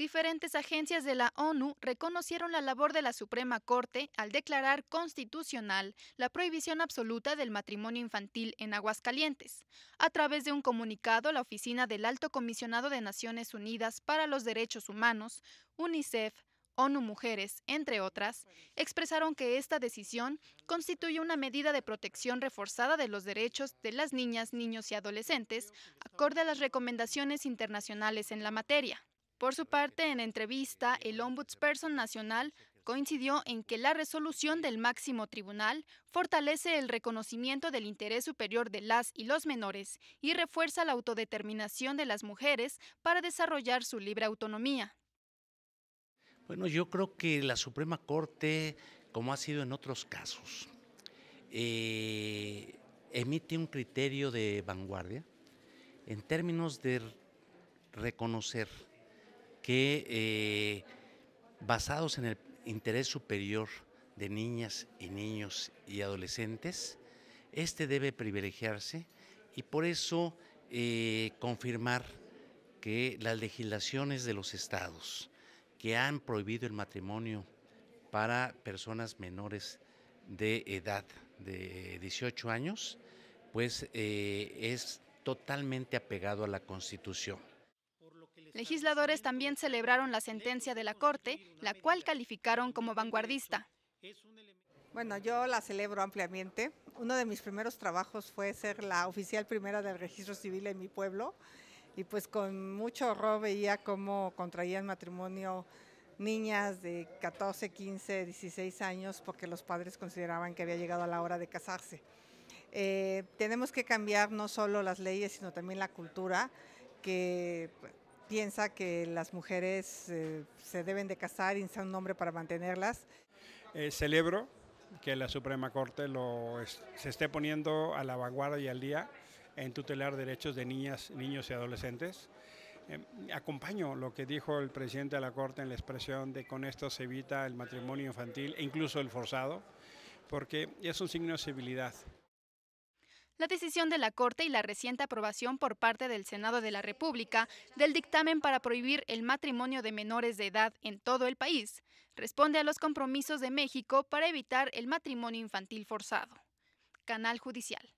Diferentes agencias de la ONU reconocieron la labor de la Suprema Corte al declarar constitucional la prohibición absoluta del matrimonio infantil en Aguascalientes. A través de un comunicado, la Oficina del Alto Comisionado de Naciones Unidas para los Derechos Humanos, UNICEF, ONU Mujeres, entre otras, expresaron que esta decisión constituye una medida de protección reforzada de los derechos de las niñas, niños y adolescentes, acorde a las recomendaciones internacionales en la materia. Por su parte, en entrevista, el Ombudsperson Nacional coincidió en que la resolución del máximo tribunal fortalece el reconocimiento del interés superior de las y los menores y refuerza la autodeterminación de las mujeres para desarrollar su libre autonomía. Bueno, yo creo que la Suprema Corte, como ha sido en otros casos, eh, emite un criterio de vanguardia en términos de reconocer que eh, basados en el interés superior de niñas y niños y adolescentes, este debe privilegiarse y por eso eh, confirmar que las legislaciones de los estados que han prohibido el matrimonio para personas menores de edad de 18 años, pues eh, es totalmente apegado a la Constitución. Legisladores también celebraron la sentencia de la Corte, la cual calificaron como vanguardista. Bueno, yo la celebro ampliamente. Uno de mis primeros trabajos fue ser la oficial primera del registro civil en mi pueblo y pues con mucho horror veía cómo contraían matrimonio niñas de 14, 15, 16 años porque los padres consideraban que había llegado la hora de casarse. Eh, tenemos que cambiar no solo las leyes, sino también la cultura, que piensa que las mujeres eh, se deben de casar y sea un hombre para mantenerlas. Eh, celebro que la Suprema Corte lo se esté poniendo a la vanguardia y al día en tutelar derechos de niñas, niños y adolescentes. Eh, acompaño lo que dijo el presidente de la Corte en la expresión de con esto se evita el matrimonio infantil e incluso el forzado, porque es un signo de civilidad. La decisión de la Corte y la reciente aprobación por parte del Senado de la República del dictamen para prohibir el matrimonio de menores de edad en todo el país responde a los compromisos de México para evitar el matrimonio infantil forzado. Canal Judicial.